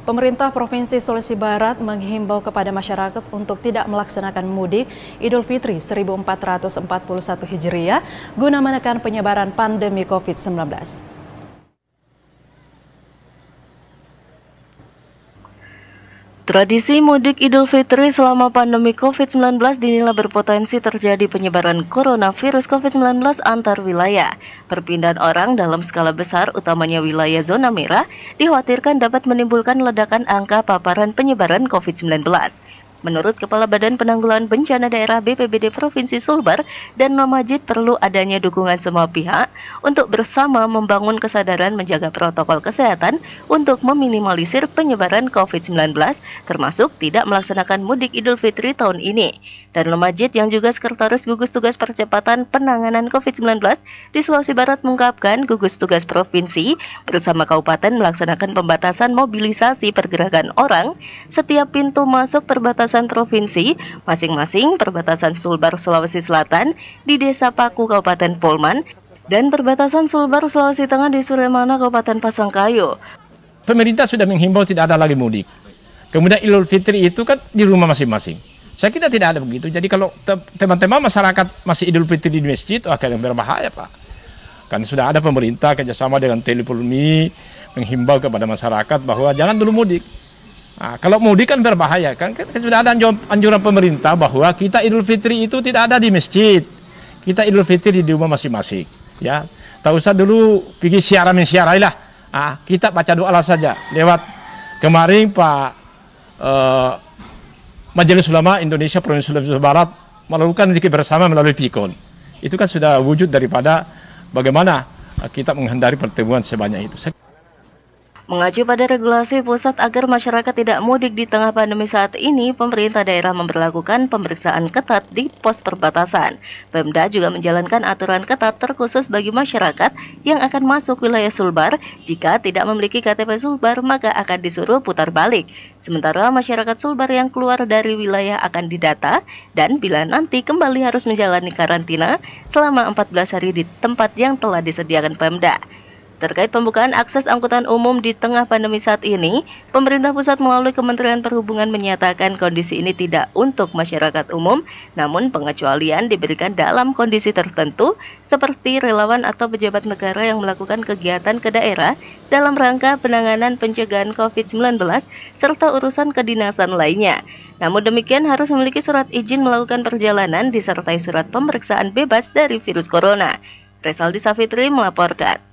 Pemerintah Provinsi Sulawesi Barat menghimbau kepada masyarakat untuk tidak melaksanakan mudik Idul Fitri 1441 Hijriah guna menekan penyebaran pandemi COVID-19. Tradisi mudik Idul Fitri selama pandemi COVID-19 dinilai berpotensi terjadi penyebaran coronavirus COVID-19 antar wilayah. Perpindahan orang dalam skala besar, utamanya wilayah zona merah, dikhawatirkan dapat menimbulkan ledakan angka paparan penyebaran COVID-19. Menurut Kepala Badan Penanggulangan Bencana Daerah BPBD Provinsi Sulbar dan Nomajid perlu adanya dukungan semua pihak untuk bersama membangun kesadaran menjaga protokol kesehatan untuk meminimalisir penyebaran COVID-19 termasuk tidak melaksanakan mudik Idul Fitri tahun ini. Dan Nomajid yang juga Sekretaris Gugus Tugas Percepatan Penanganan COVID-19 di Sulawesi Barat mengungkapkan gugus tugas provinsi bersama kabupaten melaksanakan pembatasan mobilisasi pergerakan orang setiap pintu masuk perbatasan perbatasan provinsi masing-masing perbatasan Sulbar Sulawesi Selatan di Desa Paku Kabupaten Polman dan perbatasan Sulbar Sulawesi Tengah di Suremana Kabupaten Pasangkayu. Pemerintah sudah menghimbau tidak ada lagi mudik. Kemudian Idul Fitri itu kan di rumah masing-masing. Saya kira tidak ada begitu. Jadi kalau teman-teman masyarakat masih Idul Fitri di masjid, wah yang berbahaya Pak kan sudah ada pemerintah kerjasama dengan Telpulmi menghimbau kepada masyarakat bahwa jangan dulu mudik Nah, kalau mudik kan berbahaya kan? kan sudah ada anjuran pemerintah bahwa kita Idul Fitri itu tidak ada di masjid. Kita Idul Fitri di rumah masing-masing. Ya, tak usah dulu pergi siaran lah. Ah, kita baca doa saja lewat kemarin Pak eh, Majelis Ulama Indonesia Provinsi Sulawesi Barat melakukan zikir bersama melalui pikon. Itu kan sudah wujud daripada bagaimana eh, kita menghindari pertemuan sebanyak itu. Mengacu pada regulasi pusat agar masyarakat tidak mudik di tengah pandemi saat ini, pemerintah daerah memperlakukan pemeriksaan ketat di pos perbatasan. Pemda juga menjalankan aturan ketat terkhusus bagi masyarakat yang akan masuk wilayah Sulbar. Jika tidak memiliki KTP Sulbar, maka akan disuruh putar balik. Sementara masyarakat Sulbar yang keluar dari wilayah akan didata dan bila nanti kembali harus menjalani karantina selama 14 hari di tempat yang telah disediakan Pemda. Terkait pembukaan akses angkutan umum di tengah pandemi saat ini, pemerintah pusat melalui Kementerian Perhubungan menyatakan kondisi ini tidak untuk masyarakat umum, namun pengecualian diberikan dalam kondisi tertentu seperti relawan atau pejabat negara yang melakukan kegiatan ke daerah dalam rangka penanganan pencegahan COVID-19 serta urusan kedinasan lainnya. Namun demikian harus memiliki surat izin melakukan perjalanan disertai surat pemeriksaan bebas dari virus corona. Resaldi Safitri melaporkan.